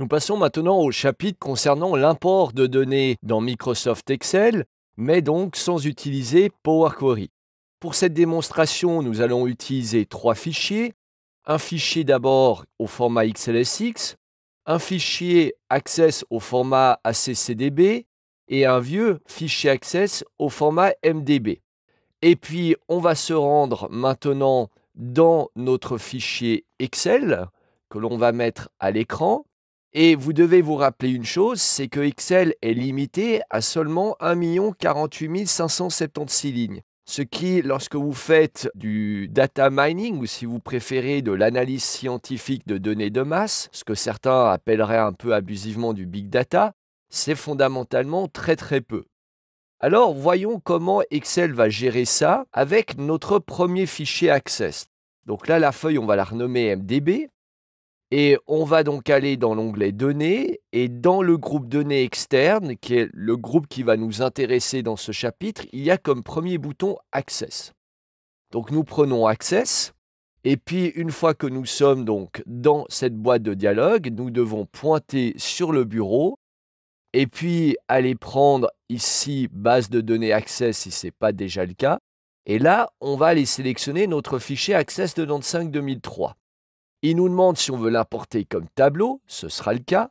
Nous passons maintenant au chapitre concernant l'import de données dans Microsoft Excel, mais donc sans utiliser Power Query. Pour cette démonstration, nous allons utiliser trois fichiers. Un fichier d'abord au format XLSX, un fichier Access au format ACCDB et un vieux fichier Access au format MDB. Et puis, on va se rendre maintenant dans notre fichier Excel que l'on va mettre à l'écran. Et vous devez vous rappeler une chose, c'est que Excel est limité à seulement 1 48 576 lignes. Ce qui, lorsque vous faites du data mining ou si vous préférez de l'analyse scientifique de données de masse, ce que certains appelleraient un peu abusivement du big data, c'est fondamentalement très très peu. Alors voyons comment Excel va gérer ça avec notre premier fichier Access. Donc là, la feuille, on va la renommer MDB. Et on va donc aller dans l'onglet Données et dans le groupe Données externes, qui est le groupe qui va nous intéresser dans ce chapitre, il y a comme premier bouton Access. Donc nous prenons Access et puis une fois que nous sommes donc dans cette boîte de dialogue, nous devons pointer sur le bureau et puis aller prendre ici base de données Access si ce n'est pas déjà le cas. Et là, on va aller sélectionner notre fichier Access 95 2003. Il nous demande si on veut l'importer comme tableau, ce sera le cas.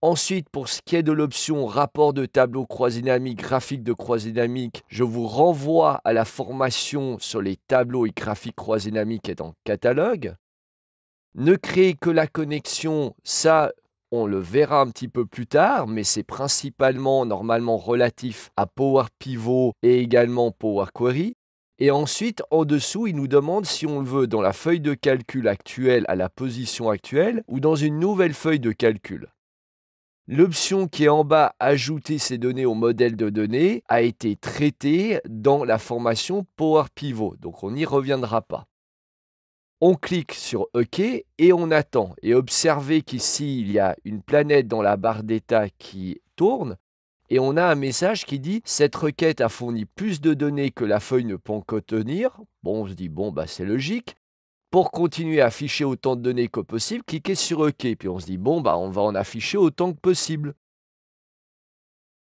Ensuite, pour ce qui est de l'option rapport de tableau croisé dynamique, graphique de croisé dynamique, je vous renvoie à la formation sur les tableaux et graphiques dynamiques dynamique et en catalogue. Ne créez que la connexion, ça, on le verra un petit peu plus tard, mais c'est principalement normalement relatif à Power Pivot et également Power Query. Et ensuite, en dessous, il nous demande si on le veut dans la feuille de calcul actuelle à la position actuelle ou dans une nouvelle feuille de calcul. L'option qui est en bas Ajouter ces données au modèle de données a été traitée dans la formation Power Pivot, donc on n'y reviendra pas. On clique sur OK et on attend. Et observez qu'ici, il y a une planète dans la barre d'état qui tourne et on a un message qui dit cette requête a fourni plus de données que la feuille ne peut en contenir. Bon, on se dit bon bah c'est logique. Pour continuer à afficher autant de données que possible, cliquez sur OK. Puis on se dit bon bah on va en afficher autant que possible.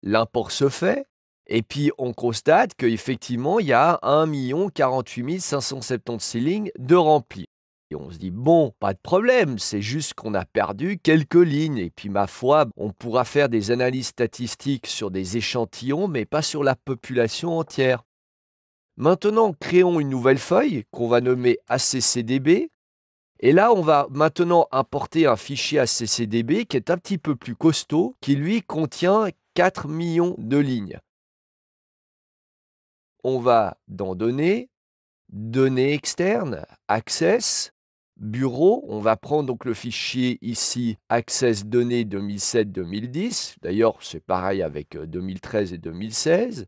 L'import se fait. Et puis on constate qu'effectivement, il y a 1 576 lignes de remplis. Et on se dit, bon, pas de problème, c'est juste qu'on a perdu quelques lignes. Et puis, ma foi, on pourra faire des analyses statistiques sur des échantillons, mais pas sur la population entière. Maintenant, créons une nouvelle feuille qu'on va nommer ACCDB. Et là, on va maintenant importer un fichier ACCDB qui est un petit peu plus costaud, qui lui contient 4 millions de lignes. On va dans Données, Données externes, Access, bureau, on va prendre donc le fichier ici Access données 2007-2010. D'ailleurs, c'est pareil avec 2013 euh, et 2016.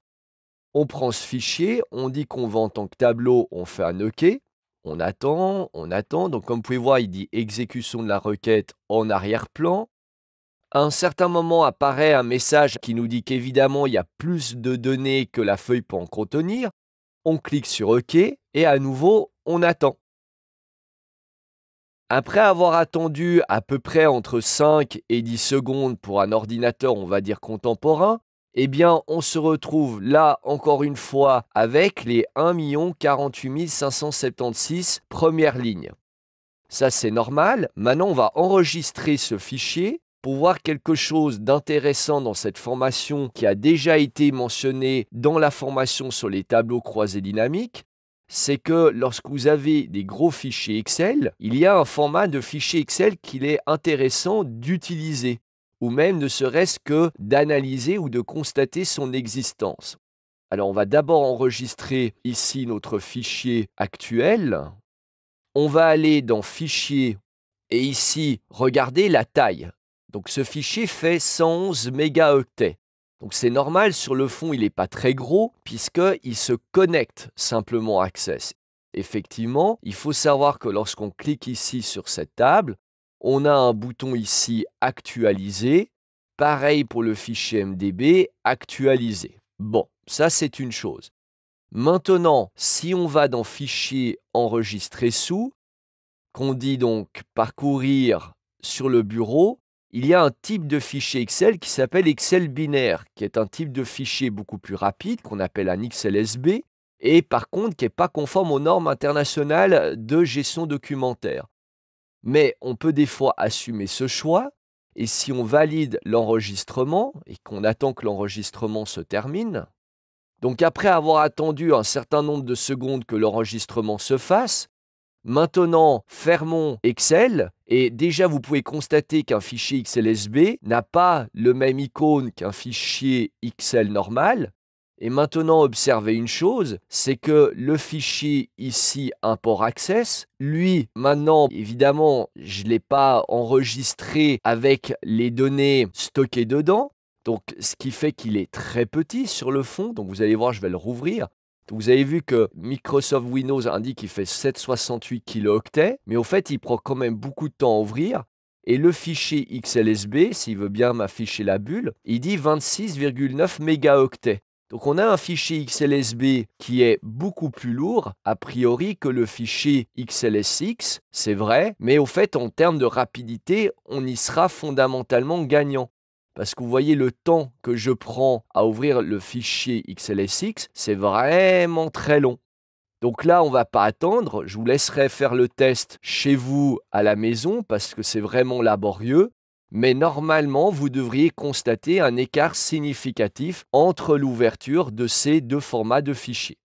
On prend ce fichier, on dit qu'on va en tant que tableau, on fait un OK. On attend, on attend. Donc, comme vous pouvez voir, il dit exécution de la requête en arrière-plan. À un certain moment apparaît un message qui nous dit qu'évidemment, il y a plus de données que la feuille peut en contenir. On clique sur OK et à nouveau, on attend. Après avoir attendu à peu près entre 5 et 10 secondes pour un ordinateur, on va dire contemporain, eh bien, on se retrouve là encore une fois avec les 1 048 576 premières lignes. Ça, c'est normal. Maintenant, on va enregistrer ce fichier pour voir quelque chose d'intéressant dans cette formation qui a déjà été mentionnée dans la formation sur les tableaux croisés dynamiques c'est que lorsque vous avez des gros fichiers Excel, il y a un format de fichier Excel qu'il est intéressant d'utiliser, ou même ne serait-ce que d'analyser ou de constater son existence. Alors on va d'abord enregistrer ici notre fichier actuel. On va aller dans Fichier et ici, regardez la taille. Donc ce fichier fait 111 mégaoctets. Donc c'est normal, sur le fond, il n'est pas très gros, puisqu'il se connecte simplement à Access. Effectivement, il faut savoir que lorsqu'on clique ici sur cette table, on a un bouton ici « Actualiser ». Pareil pour le fichier MDB « Actualiser ». Bon, ça c'est une chose. Maintenant, si on va dans « Fichier enregistré sous », qu'on dit donc « Parcourir sur le bureau », il y a un type de fichier Excel qui s'appelle Excel binaire, qui est un type de fichier beaucoup plus rapide, qu'on appelle un XLSB, et par contre qui n'est pas conforme aux normes internationales de gestion documentaire. Mais on peut des fois assumer ce choix, et si on valide l'enregistrement et qu'on attend que l'enregistrement se termine, donc après avoir attendu un certain nombre de secondes que l'enregistrement se fasse, Maintenant, fermons Excel et déjà vous pouvez constater qu'un fichier XLSB n'a pas le même icône qu'un fichier Excel normal. Et maintenant, observez une chose, c'est que le fichier ici import access, lui, maintenant, évidemment, je ne l'ai pas enregistré avec les données stockées dedans. Donc, ce qui fait qu'il est très petit sur le fond. Donc, vous allez voir, je vais le rouvrir. Vous avez vu que Microsoft Windows indique qu'il fait 768 kilooctets, mais au fait, il prend quand même beaucoup de temps à ouvrir. Et le fichier XLSB, s'il veut bien m'afficher la bulle, il dit 26,9 mégaoctets. Donc on a un fichier XLSB qui est beaucoup plus lourd, a priori, que le fichier XLSX, c'est vrai, mais au fait, en termes de rapidité, on y sera fondamentalement gagnant parce que vous voyez le temps que je prends à ouvrir le fichier XLSX, c'est vraiment très long. Donc là, on ne va pas attendre, je vous laisserai faire le test chez vous à la maison parce que c'est vraiment laborieux, mais normalement, vous devriez constater un écart significatif entre l'ouverture de ces deux formats de fichiers.